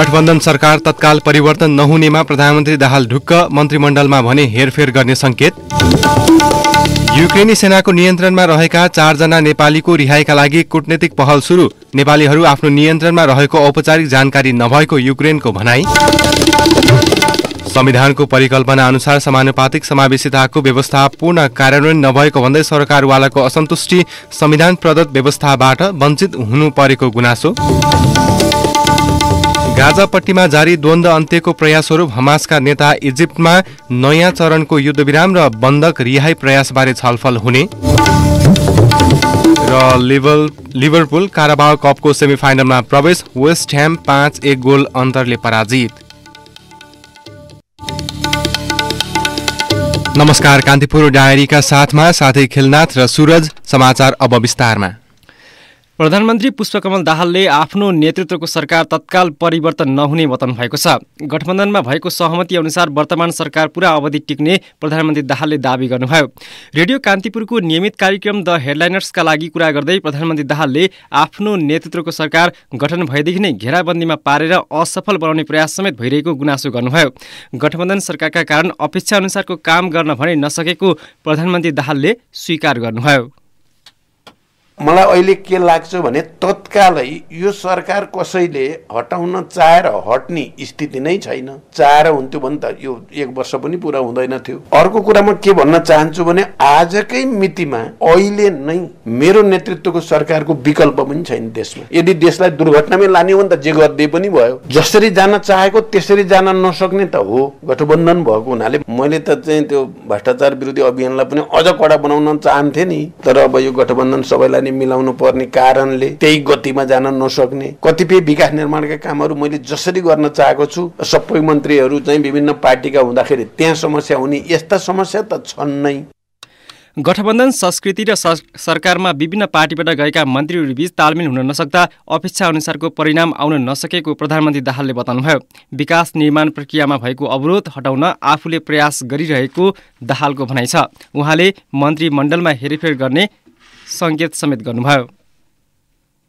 गठबन्धन सरकार तत्काल परिवर्तन नहुनेमा प्रधानमन्त्री दाहाल ढुक्क मन्त्रीमण्डलमा भने हेरफेर गर्ने संकेत युक्रेनी सेनाको नियन्त्रणमा रहेका चारजना नेपालीको रिहाईका लागि कूटनीतिक पहल सुरु नेपालीहरू आफ्नो नियन्त्रणमा रहेको औपचारिक जानकारी नभएको युक्रेनको भनाई संविधानको परिकल्पना अनुसार समानुपातिक समावेशिताको व्यवस्था पूर्ण कार्यान्वयन नभएको भन्दै सरकारवालाको असन्तुष्टि संविधान प्रदत्त व्यवस्थाबाट वञ्चित हुनु परेको गुनासो राजापट्टिमा जारी द्वन्द अन्त्यको प्रयासहरू हमासका नेता इजिप्टमा नयाँ चरणको युद्धविराम र बन्धक रिहाई प्रयासबारे छलफल हुने र लिभरपुल काराबाव कपको सेमिफाइनलमा प्रवेश वेस्ट ह्याम पाँच एक गोल अन्तरले पराजित नमस्कार कान्तिपुर डायरीका साथमा साथै खेलनाथ र सूरज समाचार अब विस्तारमा प्रधानमन्त्री पुष्पकमल दाहालले आफ्नो नेतृत्वको सरकार तत्काल परिवर्तन नहुने बताउनु भएको छ गठबन्धनमा भएको सहमति अनुसार वर्तमान सरकार पूरा अवधि टिक्ने प्रधानमन्त्री दाहालले दावी गर्नुभयो रेडियो कान्तिपुरको नियमित कार्यक्रम द हेडलाइनर्सका लागि कुरा गर्दै प्रधानमन्त्री दाहालले आफ्नो नेतृत्वको सरकार गठन भएदेखि नै घेराबन्दीमा पारेर असफल बनाउने प्रयास समेत भइरहेको गुनासो गर्नुभयो गठबन्धन सरकारका कारण अपेक्षाअनुसारको काम गर्न भने नसकेको प्रधानमन्त्री दाहालले स्वीकार गर्नुभयो मलाई अहिले के लाग्छ भने तत्कालै यो सरकार कसैले हटाउन चाहेर हट्ने स्थिति नै छैन चाहेर हुन्थ्यो भने त यो एक वर्ष पनि पुरा हुँदैन थियो अर्को कुरा म के भन्न चाहन्छु भने आजकै मितिमा अहिले नै मेरो नेतृत्वको सरकारको विकल्प पनि छैन देशमा यदि देशलाई दुर्घटनामै लाने हो भने त जे गरिदिए पनि भयो जसरी जान चाहेको त्यसरी जान नसक्ने त हो गठबन्धन भएको हुनाले मैले त चाहिँ त्यो भ्रष्टाचार विरोधी अभियानलाई पनि अझ कडा बनाउन चाहन्थेँ नि तर अब यो गठबन्धन सबैलाई पनि मिलाउनु पर्ने कारणले त्यही गतिमा जान नसक्ने कतिपय विकास निर्माणका कामहरू मैले जसरी गर्न चाहेको छु सबै मन्त्रीहरू चाहिँ विभिन्न पार्टीका हुँदाखेरि त्यहाँ समस्या हुने यस्ता समस्या त छन् नै गठबन्धन संस्कृति र सरकारमा विभिन्न पार्टीबाट गएका मन्त्रीहरूबीच तालमेल हुन नसक्दा अपेक्षा अनुसारको परिणाम आउन नसकेको प्रधानमन्त्री दाहालले बताउनुभयो विकास निर्माण प्रक्रियामा भएको अवरोध हटाउन आफूले प्रयास गरिरहेको दाहालको भनाइ छ उहाँले मन्त्रीमण्डलमा हेरफेर गर्ने सङ्केत समेत गर्नुभयो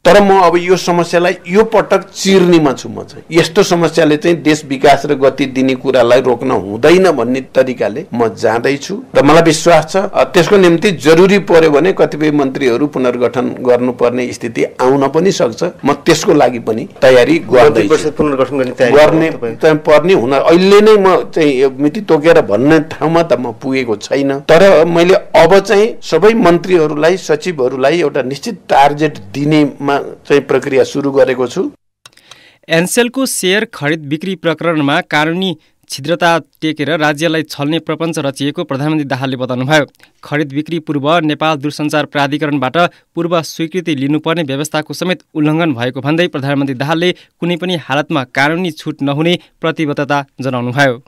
तर म अब यो समस्यालाई यो पटक चिर्नेमा छु म चाहिँ यस्तो समस्याले चाहिँ देश विकास र गति दिने कुरालाई रोक्न हुँदैन भन्ने तरिकाले म जाँदैछु र मलाई विश्वास छ त्यसको निम्ति जरुरी पर्यो भने कतिपय मन्त्रीहरू पुनर्गठन गर्नुपर्ने स्थिति आउन पनि सक्छ म त्यसको लागि पनि तयारी गर्ने पर्ने हुन अहिले नै म चाहिँ मिति तोकेर भन्ने ठाउँमा त म पुगेको छैन तर मैले अब चाहिँ सबै मन्त्रीहरूलाई सचिवहरूलाई एउटा निश्चित टार्गेट दिनेमा रूपमा चाहिँ प्रक्रिया सुरु गरेको छु एनसेलको सेयर खरिद बिक्री प्रकरणमा कानुनी छिद्रता टेकेर राज्यलाई छल्ने प्रपञ्च रचिएको प्रधानमन्त्री दाहालले बताउनुभयो खरिद बिक्री पूर्व नेपाल दूरसञ्चार प्राधिकरणबाट पूर्व स्वीकृति लिनुपर्ने व्यवस्थाको समेत उल्लङ्घन भएको भन्दै प्रधानमन्त्री दाहालले कुनै पनि हालतमा कानुनी छुट नहुने प्रतिबद्धता जनाउनुभयो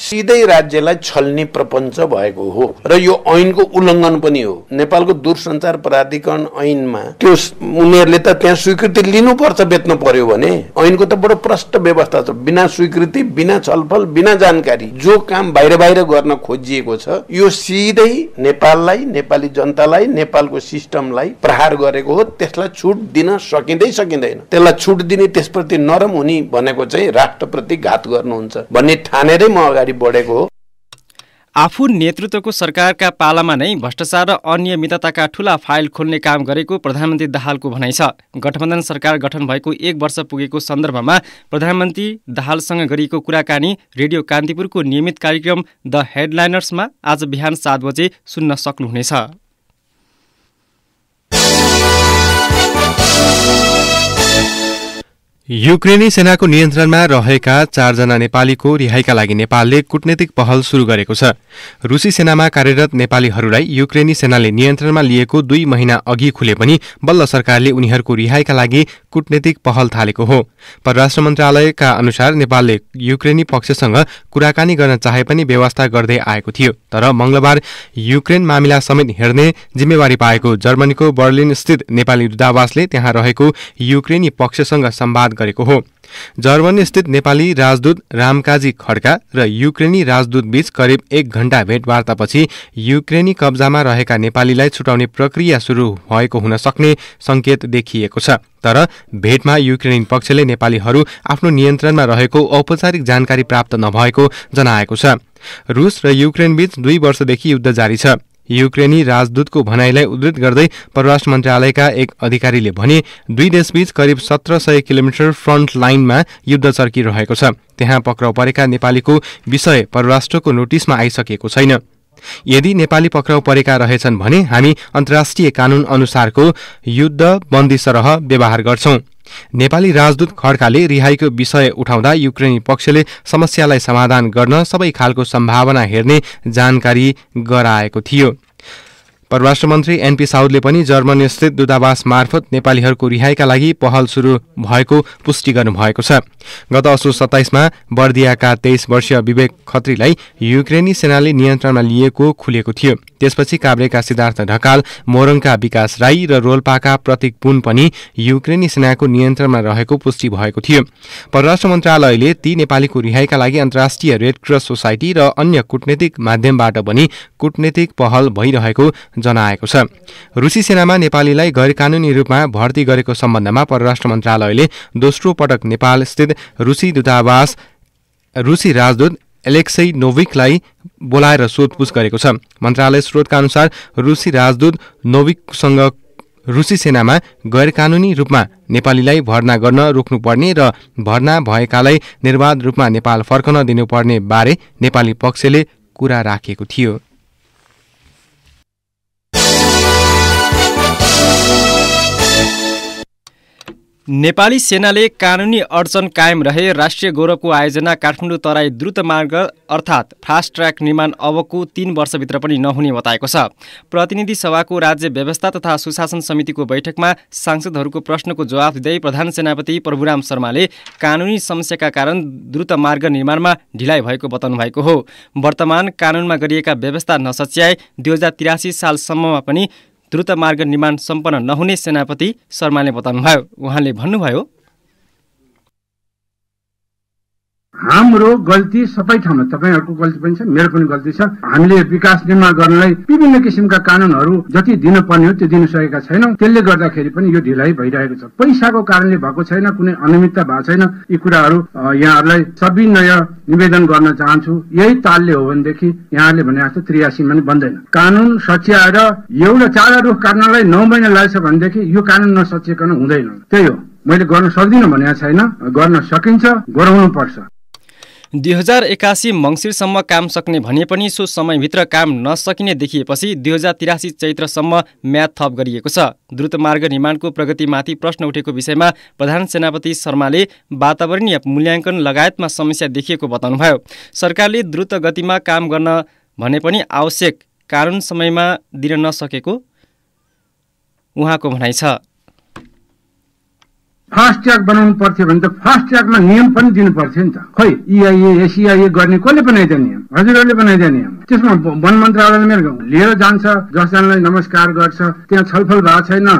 सिधै राज्यलाई छल्ने प्रपञ्च भएको हो र यो ऐनको उल्लङ्घन पनि हो नेपालको दूरसञ्चार प्राधिकरण ऐनमा त्यो उनीहरूले त त्यहाँ स्वीकृति लिनुपर्छ बेच्नु पर्यो भने ऐनको त बडो प्रष्ट व्यवस्था छ बिना स्वीकृति बिना छलफल बिना जानकारी जो काम बाहिर बाहिर गर्न खोजिएको छ यो सिधै नेपाललाई नेपाली जनतालाई नेपालको सिस्टमलाई प्रहार गरेको हो त्यसलाई छुट दिन सकिँदै सकिँदैन त्यसलाई छुट दिने त्यसप्रति नरम हुने भनेको चाहिँ राष्ट्रप्रति घात गर्नुहुन्छ भन्ने ठानेरै म अगाडि अगाडि बढेको आफू नेतृत्वको सरकारका पालामा नै भ्रष्टाचार र अनियमितताका ठूला फाइल खोल्ने काम गरेको प्रधानमन्त्री दाहालको भनाइ छ गठबन्धन सरकार गठन भएको एक वर्ष पुगेको सन्दर्भमा प्रधानमन्त्री दाहालसँग गरिएको कुराकानी रेडियो कान्तिपुरको नियमित कार्यक्रम द हेडलाइनर्समा आज बिहान सात बजे सुन्न सक्नुहुनेछ युक्रेनी सेनाको नियन्त्रणमा रहेका चारजना नेपालीको रिहाईका लागि नेपालले कूटनीतिक पहल सुरु गरेको छ रुसी सेनामा कार्यरत नेपालीहरूलाई युक्रेनी सेनाले नियन्त्रणमा लिएको दुई महिना अघि खुले पनि बल्ल सरकारले उनीहरूको रिहाईका लागि कूटनीतिक पहल थालेको हो परराष्ट्र मन्त्रालयका अनुसार नेपालले युक्रेनी पक्षसँग कुराकानी गर्न चाहे पनि व्यवस्था गर्दै आएको थियो तर मंगलबार युक्रेन मामिला समेत हेर्ने जिम्मेवारी पाएको जर्मनीको बर्लिनस्थित नेपाली दूतावासले त्यहाँ रहेको युक्रेनी पक्षसँग सम्वाद गरेको हो जर्मनी स्थित नेपाली राजदूत रामकाजी खड्का र युक्रेनी राजदूत बीच करिब एक घण्टा भेटवार्तापछि युक्रेनी कब्जामा रहेका नेपालीलाई छुटाउने प्रक्रिया सुरु भएको हुन सक्ने सङ्केत देखिएको छ तर भेटमा युक्रेनी पक्षले नेपालीहरू आफ्नो नियन्त्रणमा रहेको औपचारिक जानकारी प्राप्त नभएको जनाएको छ रुस र युक्रेनबीच दुई वर्षदेखि युद्ध जारी छ युक्रेनी राजदूतको भनाइलाई उद्धृत गर्दै परराष्ट्र मन्त्रालयका एक अधिकारीले भने दुई देशबीच करिब सत्र सय किलोमिटर फ्रन्ट लाइनमा युद्ध चर्किरहेको छ त्यहाँ पक्राउ परेका नेपालीको विषय परराष्ट्रको नोटिसमा आइसकेको छैन यदि नेपाली पक्राउ परेका रहेछन् भने हामी अन्तर्राष्ट्रिय कानून अनुसारको युद्ध बन्दी सरह व्यवहार गर्छौं नेपाली राजदूत खड्काले रिहाईको विषय उठाउँदा युक्रेनी पक्षले समस्यालाई समाधान गर्न सबै खालको सम्भावना हेर्ने जानकारी गराएको थियो परराष्ट्र मन्त्री एनपी साउदले पनि जर्मनीस्थित दूतावास मार्फत नेपालीहरूको रिहाईका लागि पहल सुरु भएको पुष्टि गर्नुभएको छ गत असो सत्ताइसमा बर्दियाका तेइस वर्षीय विवेक खत्रीलाई युक्रेनी सेनाले नियन्त्रणमा लिएको खुलेको थियो त्यसपछि काभ्रेका सिद्धार्थ ढकाल मोरङका विकास राई र रोल्पाका प्रतीक पुन पनि युक्रेनी सेनाको नियन्त्रणमा रहेको पुष्टि भएको थियो परराष्ट्र मन्त्रालयले ती नेपालीको रिहाईका लागि अन्तर्राष्ट्रिय रेड क्रस सोसाइटी र अन्य कुटनीतिक माध्यमबाट पनि कुटनीतिक पहल भइरहेको जनाएको छ रुसी सेनामा नेपालीलाई गैर कानूनी रूपमा भर्ती गरेको सम्बन्धमा परराष्ट्र मन्त्रालयले दोस्रो पटक नेपालस्थित रुसी दूतावास रुसी राजदूत एलेक्सै नोभिकलाई बोलाएर सोधपुछ गरेको छ मन्त्रालय स्रोतका अनुसार रुसी राजदूत नोभिकसँग रुसी सेनामा कानुनी रूपमा नेपालीलाई भर्ना गर्न रोक्नुपर्ने र भर्ना भएकालाई निर्वाध रूपमा नेपाल फर्कन दिनुपर्ने बारे नेपाली पक्षले कुरा राखेको थियो नेपाली सेनाले कानुनी अडचन कायम रहे राष्ट्रिय गौरवको आयोजना काठमाडौँ तराई द्रुत मार्ग अर्थात् फास्ट ट्र्याक निर्माण अबको तीन वर्षभित्र पनि नहुने बताएको छ प्रतिनिधि सभाको राज्य व्यवस्था तथा सुशासन समितिको बैठकमा सांसदहरूको प्रश्नको जवाफ दिँदै प्रधान सेनापति प्रभुराम शर्माले कानुनी समस्याका कारण द्रुत मार्ग निर्माणमा ढिलाइ भएको बताउनु भएको हो वर्तमान कानुनमा गरिएका व्यवस्था नसच्याए दुई हजार तिरासी सालसम्ममा पनि द्रुत मार्ग निर्माण सम्पन्न नहुने सेनापति शर्माले बताउनुभयो उहाँले भन्नुभयो हाम्रो गल्ती सबै ठाउँमा तपाईँहरूको गल्ती पनि छ मेरो पनि गल्ती छ हामीले विकास निर्माण गर्नलाई विभिन्न किसिमका कानुनहरू जति दिनुपर्ने हो त्यो दिन सकेका छैनौँ त्यसले गर्दाखेरि पनि यो ढिलाइ भइरहेको छ पैसाको कारणले भएको छैन कुनै अनियमितता भएको छैन यी कुराहरू यहाँहरूलाई सविनय निवेदन गर्न चाहन्छु यही तालले हो भनेदेखि यहाँहरूले भने जस्तो त्रियासीमा पनि बन्दैन कानुन सच्याएर एउटा चारा रुख काट्नलाई नौ महिना लाग्छ भनेदेखि यो कानुन नसचिएको हुँदैन त्यही हो मैले गर्न सक्दिनँ भनेको छैन गर्न सकिन्छ गराउनु पर्छ दुई हजार एकासी मङ्सिरसम्म काम सक्ने भने पनि सो समयभित्र काम नसकिने देखिएपछि दुई हजार तिरासी चैत्रसम्म म्याद थप गरिएको छ द्रुतमार्ग निर्माणको प्रगतिमाथि प्रश्न उठेको विषयमा प्रधान सेनापति शर्माले वातावरणीय मूल्याङ्कन लगायतमा समस्या देखिएको बताउनुभयो सरकारले द्रुत गतिमा काम गर्न भने पनि आवश्यक कानुन समयमा दिन नसकेको उहाँको भनाइ छ फास्ट ट्र्याक बनाउनु पर्थ्यो भने त फास्ट ट्र्याकमा नियम पनि दिनु पर्थ्यो नि त खै इआइए e एसिआइए e गर्ने कसले बनाइदियो नियम हजुरहरूले बनाइदियो नियम त्यसमा वन मन्त्रालयले मेरो लिएर जान्छ जसजनालाई नमस्कार गर्छ त्यहाँ छलफल भएको छैन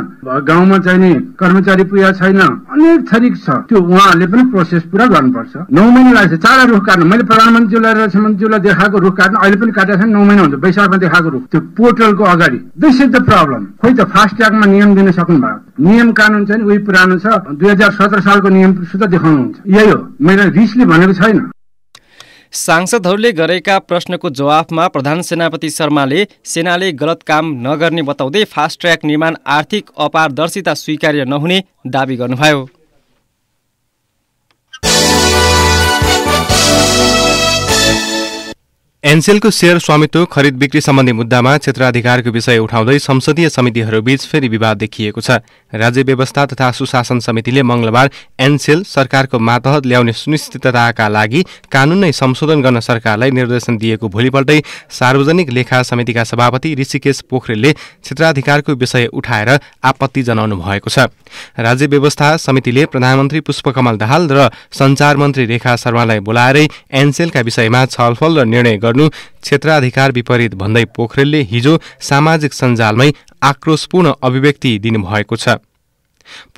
गाउँमा चाहिँ नि कर्मचारी पुगेको छैन अनेक छरिक छ त्यो उहाँहरूले पनि प्रोसेस पुरा गर्नुपर्छ नौ महिना लाग्छ चारा रुख काट्नु मैले प्रधानमन्त्रीलाई रक्षा मन्त्रीलाई देखाएको रुख काट्नु अहिले पनि काटेको छैन नौ महिना हुन्छ वैशाखमा देखाएको रुख त्यो पोर्टलको अगाडि दिस इज द प्रब्लम खोइ त फास्ट ट्र्याकमा नियम दिन सक्नु भएको नियम कानुन चाहिँ उही पुरानो छ दुई हजार सत्र सालको नियम सुद्धा देखाउनुहुन्छ यही हो मैले रिसले भनेको छैन सांसदहरूले गरेका प्रश्नको जवाफमा प्रधान सेनापति शर्माले सेनाले गलत काम नगर्ने बताउँदै फास्ट ट्र्याक निर्माण आर्थिक अपारदर्शिता स्वीकार्य नहुने दावी गर्नुभयो एनसेलको सेयर स्वामित्व खरिद बिक्री सम्बन्धी मुद्दामा क्षेत्राधिकारको विषय उठाउँदै संसदीय समितिहरूबीच फेरि विवाद देखिएको छ राज्य व्यवस्था तथा सुशासन समितिले मंगलबार एनसेल सरकारको मातहत ल्याउने सुनिश्चितताका लागि कानून नै संशोधन गर्न सरकारलाई निर्देशन दिएको भोलिपल्टै सार्वजनिक लेखा समितिका सभापति ऋषिकेश पोखरेलले क्षेत्राधिकारको विषय उठाएर आपत्ति जनाउनु भएको छ राज्य व्यवस्था समितिले प्रधानमन्त्री पुष्पकमल दाहाल र सञ्चार मन्त्री रेखा शर्मालाई बोलाएरै एनसेलका विषयमा छलफल र निर्णय गर्नु क्षेत्राधिकार विपरीत भन्दै पोखरेलले हिजो सामाजिक सञ्जालमै आक्रोशपूर्ण अभिव्यक्ति दिनुभएको छ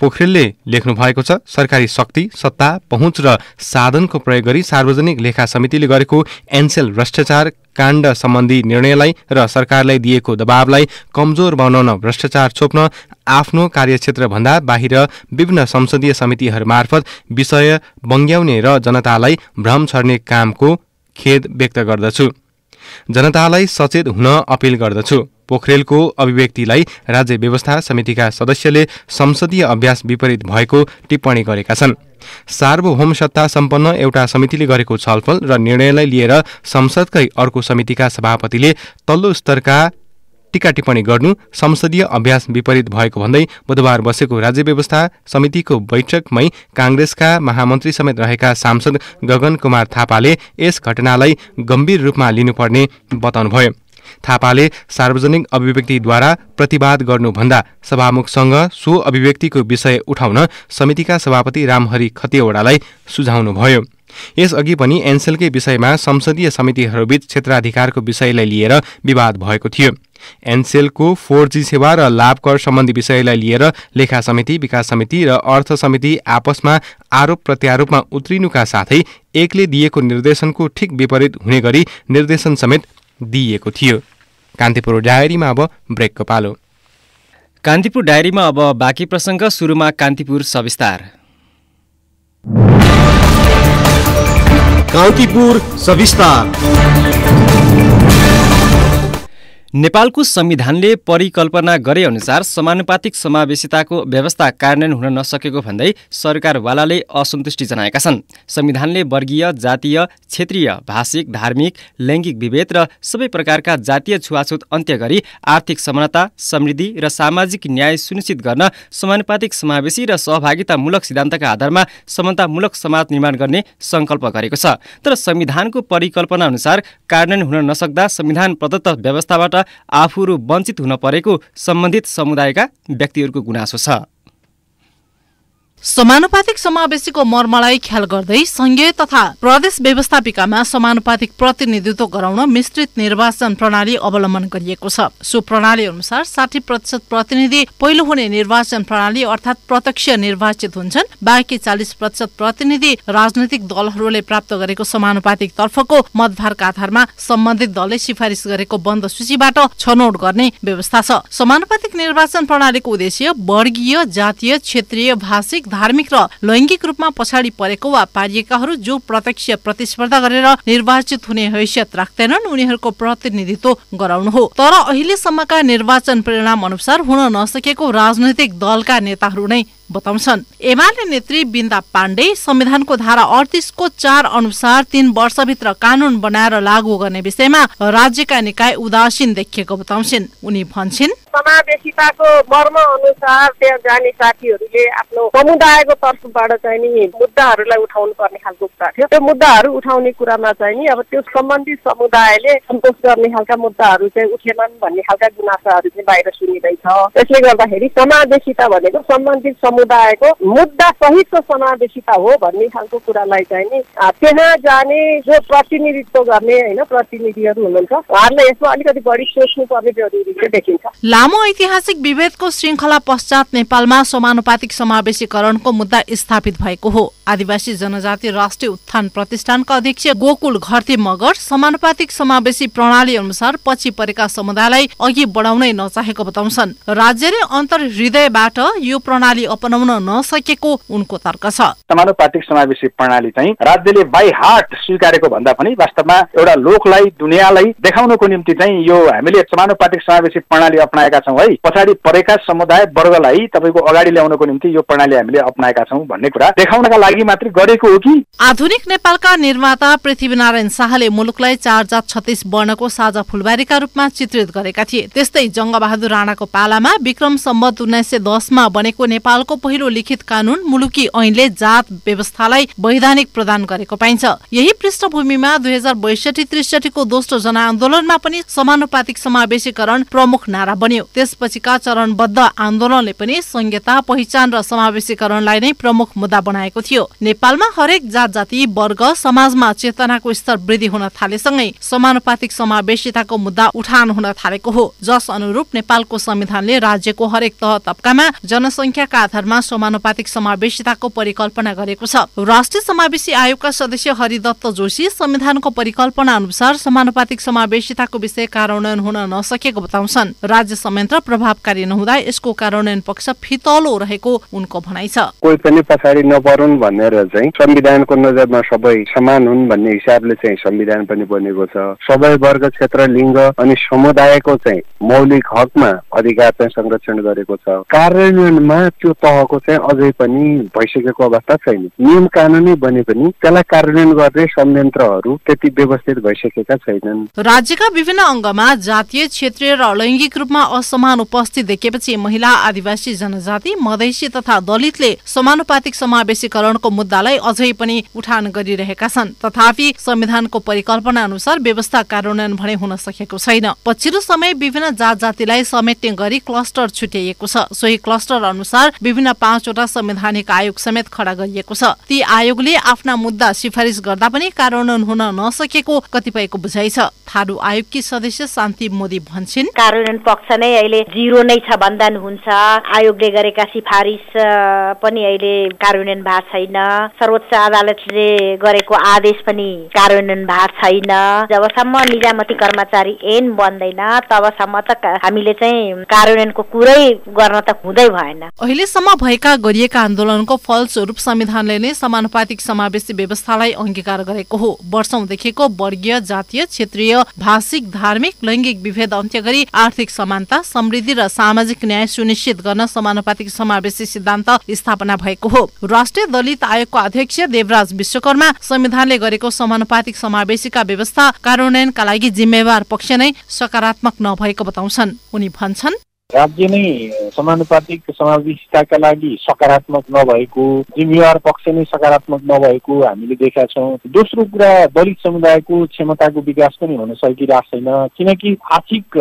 पोखरेलले लेख्नु भएको छ सरकारी शक्ति सत्ता पहुँच र साधनको प्रयोग गरी सार्वजनिक लेखा समितिले गरेको एन्सेल भ्रष्टाचार काण्ड सम्बन्धी निर्णयलाई र सरकारलाई दिएको दबावलाई कमजोर बनाउन भ्रष्टाचार छोप्न आफ्नो कार्यक्षेत्रभन्दा बाहिर विभिन्न संसदीय समितिहरू मार्फत विषय बङ्ग्याउने र जनतालाई भ्रम छर्ने कामको खेद व्यक्त गर्दछु जनतालाई सचेत हुन अपिल गर्दछु पोखरेलको अभिव्यक्तिलाई राज्य व्यवस्था समितिका सदस्यले संसदीय अभ्यास विपरीत भएको टिप्पणी गरेका छन् सार्वभौम सत्ता सम्पन्न एउटा समितिले गरेको छलफल र निर्णयलाई लिएर संसदकै अर्को समितिका सभापतिले तल्लो स्तरका टिका टिप्पणी गर्नु संसदीय अभ्यास विपरीत भएको भन्दै बुधबार बसेको राज्य व्यवस्था समितिको बैठकमै काङ्ग्रेसका महामन्त्री समेत रहेका सांसद गगन कुमार थापाले यस घटनालाई गम्भीर रूपमा लिनुपर्ने बताउनुभयो थापाले सार्वजनिक अभिव्यक्तिद्वारा प्रतिवाद गर्नुभन्दा सभामुखसँग सो अभिव्यक्तिको विषय उठाउन समितिका सभापति रामहरि खतिवड़ालाई सुझाउनुभयो यसअघि पनि एनसेलकै विषयमा संसदीय समितिहरूबीच क्षेत्राधिकारको विषयलाई लिएर विवाद भएको थियो एनसेलको फोर जी सेवा र लाभकर सम्बन्धी विषयलाई लिएर लेखा समिति विकास समिति र अर्थ समिति आपसमा आरोप प्रत्यारोपमा उत्रिनुका साथै एकले दिएको निर्देशनको ठिक विपरीत हुने गरी निर्देशन समेत दिइएको थियो कान्तिपुर डायरीमा अब ब्रेकको पालो कान्तिपुर डायरीमा अब बाँकी प्रसङ्ग सुरुमा कान्तिपुर सविस्तार कांतिपुर सविस्तार नेपालको संविधानले परिकल्पना गरे अनुसार समानुपातिक समावेशिताको व्यवस्था कार्यान्वयन हुन नसकेको भन्दै सरकारवालाले असन्तुष्टि जनाएका छन् संविधानले वर्गीय जातीय क्षेत्रीय भाषिक धार्मिक लैङ्गिक विभेद र सबै प्रकारका जातीय छुवाछुत अन्त्य गरी आर्थिक समानता समृद्धि र सामाजिक न्याय सुनिश्चित गर्न समानुपातिक समावेशी र सहभागितामूलक सिद्धान्तका आधारमा समानतामूलक समाज निर्माण गर्ने सङ्कल्प गरेको छ तर संविधानको परिकल्पना अनुसार कार्यान्वयन हुन नसक्दा संविधान प्रदत्त व्यवस्थाबाट आफूहरू वञ्चित हुन परेको सम्बन्धित समुदायका व्यक्तिहरूको गुनासो छ समानुपातिक समावेशीको मर्मलाई ख्याल गर्दै संघीय तथा प्रदेश व्यवस्थापिकामा समानुपातिक प्रतिनिधित्व गराउन मिश्रित निर्वाचन प्रणाली अवलम्बन गरिएको छ सो प्रणाली अनुसार साठी प्रतिशत प्रतिनिधि पहिलो हुने निर्वाचन प्रणाली अर्थात् प्रत्यक्ष निर्वाचित हुन्छन् बाँकी चालिस प्रतिशत प्रतिनिधि राजनैतिक दलहरूले प्राप्त गरेको समानुपातिक तर्फको मतभारका आधारमा सम्बन्धित दलले सिफारिस गरेको बन्द सूचीबाट छनौट गर्ने व्यवस्था छ समानुपातिक निर्वाचन प्रणालीको उद्देश्य वर्गीय जातीय क्षेत्रीय भाषिक धार्मिक र लैङ्गिक रूपमा पछाडि परेको वा पारिएकाहरू जो प्रत्यक्ष प्रतिस्पर्धा गरेर निर्वाचित हुने हैसियत राख्दैनन् उनीहरूको प्रतिनिधित्व गराउनु हो तर अहिलेसम्मका निर्वाचन परिणाम अनुसार हुन नसकेको राजनैतिक दलका नेताहरू नै बताउँछन् एमाले नेत्री बिन्दा पाण्डे संविधानको धारा अडतिसको चार अनुसार तीन वर्षभित्र कानून बनाएर लागू गर्ने विषयमा राज्यका निकाय उदासीन देखिएको बताउँछिन् उनी भन्छन् समावेशिताको मर्म अनुसार त्यहाँ जाने साथीहरूले आफ्नो समुदायको तर्फबाट चाहिँ नि मुद्दाहरूलाई उठाउनु पर्ने खालको कुरा थियो त्यो मुद्दाहरू उठाउने कुरामा चाहिँ नि अब त्यो सम्बन्धित समुदायले सन्तोष गर्ने खालका मुद्दाहरू चाहिँ उठेनन् भन्ने खालका गुनासाहरू चाहिँ बाहिर सुनिँदैछ त्यसले गर्दाखेरि समावेशिता भनेको सम्बन्धित समुदायको मुद्दा सहितको समावेशिता हो भन्ने खालको कुरालाई चाहिँ नि त्यहाँ जाने जो प्रतिनिधित्व गर्ने होइन प्रतिनिधिहरू हुनुहुन्छ उहाँहरूले यसमा अलिकति बढी सोच्नु पर्ने जरुरी चाहिँ देखिन्छ लामो ऐतिहासिक विभेदको श्रृङ्खला पश्चात नेपालमा समानुपातिक समावेशीकरणको मुद्दा स्थापित भएको हो आदिवासी जनजाति राष्ट्रिय उत्थान प्रतिष्ठानका अध्यक्ष गोकुल घरती मगर समानुपातिक समावेशी प्रणाली अनुसार पछि परेका समुदायलाई अघि बढाउनै नचाहेको बताउँछन् राज्यले अन्तर हृदयबाट यो प्रणाली अपनाउन नसकेको उनको तर्क छ समानुपातिक समावेशी प्रणाली चाहिँ राज्यले बाई हार्ट स्वीकारेको भन्दा पनि वास्तवमा एउटा लोकलाई दुनियाँलाई देखाउनको निम्ति चाहिँ यो हामीले समानुपातिक समावेशी प्रणाली अप्नाएका छौँ है पछाडि परेका समुदाय वर्गलाई तपाईँको अगाडि ल्याउनको निम्ति यो प्रणाली हामीले अप्नाएका छौँ भन्ने कुरा देखाउनका लागि मात्रै गरेको हो कि आधुनिक नेपालका निर्माता पृथ्वीनारायण शाहले मुलुकलाई चार जात छत्तिस वर्णको साझा फुलबारीका रूपमा चित्रित गरेका थिए त्यस्तै जङ्गबहादुर राणाको पालामा विक्रम सम्बत उन्नाइस सय दसमा बनेको नेपालको भएको पहिलो लिखित कानून मुलुकी ऐनले जात व्यवस्थालाई वैधानिक प्रदान गरेको पाइन्छ यही पृष्ठभूमिमा दुई हजार बैसठी त्रिसठीको दोस्रो जनआन्दोलनमा पनि समानुपातिक समावेशीकरण प्रमुख नारा बन्यो त्यसपछिका चरणबद्ध आन्दोलनले पनि संहिता पहिचान र समावेशीकरणलाई नै प्रमुख मुद्दा बनाएको थियो नेपालमा हरेक जात जाति वर्ग समाजमा चेतनाको स्तर वृद्धि हुन थालेसँगै समानुपातिक समावेशिताको मुद्दा उठान हुन थालेको हो जस अनुरूप नेपालको संविधानले राज्यको हरेक तह तब्कामा जनसङ्ख्याका आधार समानुपातिक समावेशिताको परिकल्पना गरेको छ राष्ट्रिय समावेशी आयोगका सदस्य हरिदत्त जोशी संविधानको परिकल्पना अनुसार समानुपातिक समावेशिताको विषय कार्यान्वयन हुन नसकेको बताउँछन् राज्य संयन्त्र प्रभावकारी नहुँदा यसको कार्यान्वयन पक्ष फितलो रहेको उनको भनाइ छ कोही पनि पछाडि नपरुन् भनेर चाहिँ संविधानको नजरमा सबै समान हुन् भन्ने हिसाबले चाहिँ संविधान पनि बनेको छ सबै वर्ग क्षेत्र लिङ्ग अनि समुदायको चाहिँ मौलिक हकमा अधिकार चाहिँ संरक्षण गरेको छ कार्यान्वयनमा त्यो तहको चाहिँ अझै पनि भइसकेको अवस्था छैन नियम कानुनै बने पनि त्यसलाई कार्यान्वयन गर्ने संयन्त्रहरू त्यति व्यवस्थित भइसकेका छैनन् राज्यका विभिन्न अङ्गमा जातीय क्षेत्रीय र लैङ्गिक रूपमा असमान उपस्थित देखेपछि महिला आदिवासी जनजाति मधेसी तथा दलितले समानुपातिक समावेशीकरणको मुद्दालाई अझै पनि उठान गरिरहेका छन् तथापि संविधानको परिकल्पना अनुसार व्यवस्था कार्यान्वयन भने हुन सकेको छैन पछिल्लो समय विभिन्न जात जातिलाई समेट्ने गरी क्लस्टर छुट्याइएको छ सोही क्लस्टर अनुसार विभिन्न विभिन्न पाँचवटा संवैधानिक आयोग समेत खडा गरिएको छ ती आयोगले आफ्ना मुद्दा सिफारिस गर्दा पनि कार्यान्वयन हुन नसकेको कतिपयको बुझाइ छ थारू आयोगकी सदस्य शान्ति मोदी भन्छन् कार्यान्वयन पक्ष नै अहिले जिरो नै छ भन्दा हुन्छ आयोगले गरेका सिफारिस पनि अहिले कार्यान्वयन भएको छैन सर्वोच्च अदालतले गरेको आदेश पनि कार्यान्वयन भएको छैन जबसम्म निजामती कर्मचारी एन बन्दैन तबसम्म त हामीले चाहिँ कार्यान्वयनको कुरै गर्न त हुँदै भएन अहिलेसम्म देशमा भएका गरिएका आन्दोलनको फलस्वरूप संविधानले नै समानुपातिक समावेशी व्यवस्थालाई अङ्गीकार गरेको हो वर्षौंदेखिको वर्गीय जातीय क्षेत्रीय भाषिक धार्मिक लैङ्गिक विभेद अन्त्य गरी आर्थिक समानता समृद्धि र सामाजिक न्याय सुनिश्चित गर्न समानुपातिक समावेशी सिद्धान्त स्थापना भएको हो राष्ट्रिय दलित आयोगको अध्यक्ष देवराज विश्वकर्मा संविधानले गरेको समानुपातिक समावेशीका व्यवस्था कार्यान्वयनका लागि जिम्मेवार पक्ष नै सकारात्मक नभएको बताउँछन् उनी भन्छन् राज्य नै समानुपातिक समावेशिताका लागि सकारात्मक नभएको जिम्मेवार पक्ष नै सकारात्मक नभएको हामीले देखेका छौँ दोस्रो कुरा दलित समुदायको क्षमताको विकास पनि हुन सकिरहेको छैन किनकि आर्थिक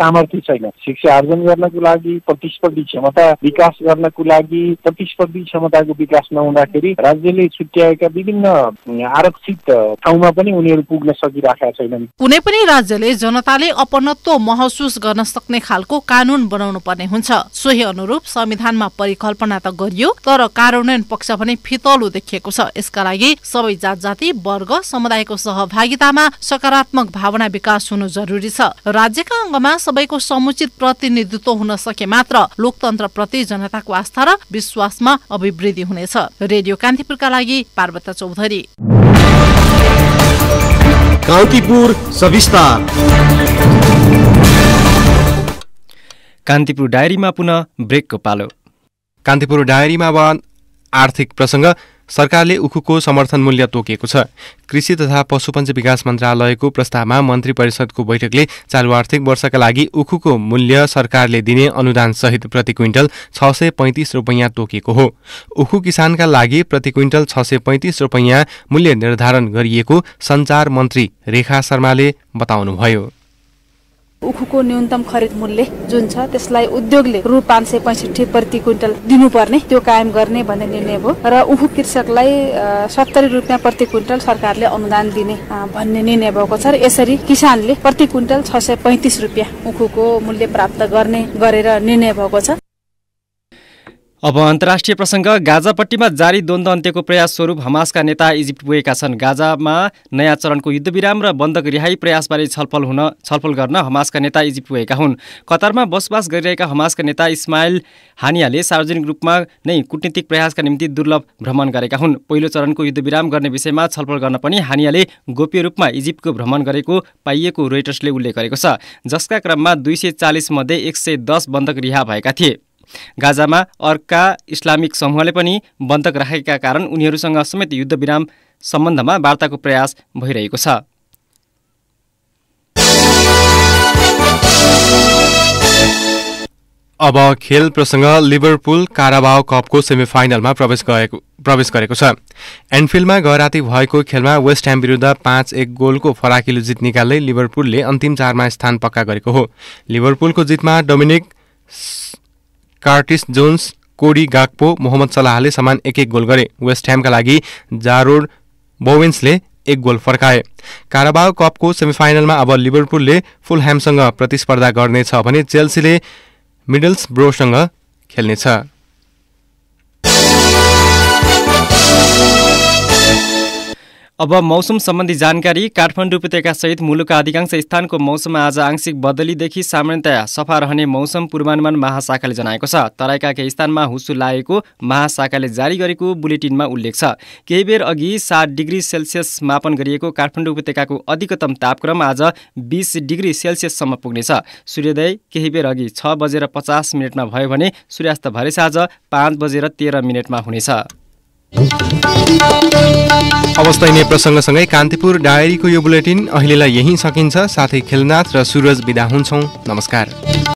सामर्थ्य छैन शिक्षा आर्जन गर्नको लागि प्रतिस्पर्धी क्षमता विकास गर्नको लागि प्रतिस्पर्धी क्षमताको विकास नहुँदाखेरि राज्यले छुट्याएका विभिन्न आरक्षित ठाउँमा पनि उनीहरू पुग्न सकिराखेका छैनन् कुनै पनि राज्यले जनताले अपनत्व महसुस गर्न सक्ने खालको कानुन बनाउनु पर्ने हुन्छ सोही अनुरूप संविधानमा परिकल्पना त गरियो तर कार्यान्वयन पक्ष भने फितलो देखिएको छ यसका लागि सबै जात जाति वर्ग समुदायको सहभागितामा सकारात्मक भावना विकास हुनु जरुरी छ राज्यका अङ्गमा सबैको समुचित प्रतिनिधित्व हुन सके मात्र लोकतन्त्र प्रति जनताको आस्था र विश्वासमा अभिवृद्धि हुनेछ रेडियो कान्तिपुरका लागि पार्वता चौधरी कान्तिपुर सविस्तार कान्तिपुर डायरीमा पुनः ब्रेकको पालो कान्तिपुर डायरीमा अब आर्थिक प्रसङ्ग सरकारले उखुको समर्थन मूल्य तोकेको छ कृषि तथा पशुपञ्च विकास मन्त्रालयको प्रस्तावमा मन्त्री परिषदको बैठकले चालु आर्थिक वर्षका लागि उखुको मूल्य सरकारले दिने अनुदानसहित प्रति क्विन्टल छ सय पैँतिस रुपैयाँ तोकेको हो उखु किसानका लागि प्रति क्विन्टल छ सय पैँतिस रुपैयाँ मूल्य निर्धारण गरिएको सञ्चार मन्त्री रेखा शर्माले बताउनुभयो उखुको न्यूनतम खरिद मूल्य जुन छ त्यसलाई उद्योगले रु पाँच सय पैसठी प्रति क्विन्टल दिनुपर्ने त्यो कायम गर्ने भन्ने निर्णय भयो र उखु कृषकलाई सत्तरी रुपियाँ प्रति क्विन्टल सरकारले अनुदान दिने भन्ने निर्णय भएको छ र यसरी किसानले प्रति क्विन्टल छ सय पैँतिस रुपियाँ उखुको मूल्य प्राप्त गर्ने गरेर निर्णय भएको छ अब अन्तर्राष्ट्रिय प्रसङ्ग गाजापट्टिमा जारी द्वन्द्व अन्त्यको प्रयास स्वरूप हमासका नेता इजिप्ट पुगेका छन् गाजामा नयाँ चरणको युद्धविराम र बन्दक रिहाई प्रयासबारे छलफल हुन छलफल गर्न हमासका नेता इजिप्ट पुगेका हुन् कतारमा बसोबास गरिरहेका हमासका नेता इस्माइल हानियाले सार्वजनिक रूपमा नै कुटनीतिक प्रयासका निम्ति दुर्लभ भ्रमण गरेका हुन् पहिलो चरणको युद्धविराम गर्ने विषयमा छलफल गर्न पनि हानियाले गोप्य रूपमा इजिप्टको भ्रमण गरेको पाइएको रोइटर्सले उल्लेख गरेको छ जसका क्रममा दुई सय चालिसमध्ये एक सय दस बन्दक रिहा भएका थिए गाजामा अर्का इस्लामिक समूहले पनि बन्धक राखेका कारण उनीहरूसँग समेत युद्धविराम सम्बन्धमा वार्ताको प्रयास भइरहेको छ अब खेल प्रसङ्ग लिभरपुल काराबाओ कपको सेमिफाइनलमा प्रवेश गएको प्रवेश गरेको छ एन्डफिल्डमा गए भएको खेलमा वेस्ट ह्याम विरुद्ध पाँच एक गोलको फराकिलो जित निकाल्दै लिभरपुलले अन्तिम चारमा स्थान पक्का गरेको हो लिभरपुलको जितमा Dominic Curtis Jones Cody Gakpo Mohammad सलाहले समान एक एक गोल गरे वेस्ट ह्यामका लागि जारोड बोवेन्सले एक गोल फर्काए काराबाओ कपको सेमिफाइनलमा अब लिभरपुलले फुलह्यामसँग प्रतिस्पर्धा गर्नेछ भने चेल्सीले मिडल्स ब्रोसँग खेल्नेछ अब मौसम सम्बन्धी जानकारी काठमाडौँ उपत्यका सहित मुलुकका अधिकांश स्थानको मौसममा आज आंशिक बदलीदेखि सामान्यतया सफा रहने मौसम पूर्वानुमान महाशाखाले जनाएको छ तराईका केही स्थानमा हुसु लागेको महाशाखाले जारी गरेको बुलेटिनमा उल्लेख छ केही बेर अघि सात डिग्री सेल्सियस मापन गरिएको काठमाडौँ उपत्यकाको अधिकतम तापक्रम आज बिस डिग्री सेल्सियससम्म पुग्नेछ सूर्योदय केही बेर अघि छ बजेर पचास मिनटमा भयो भने सूर्यास्त भरेसा आज पाँच बजेर तेह्र मिनटमा हुनेछ अवस्था यिनै प्रसङ्गसँगै कान्तिपुर डायरीको यो बुलेटिन अहिलेलाई यहीँ सकिन्छ साथै खेलनाथ र सुरज विदा हुन्छौँ नमस्कार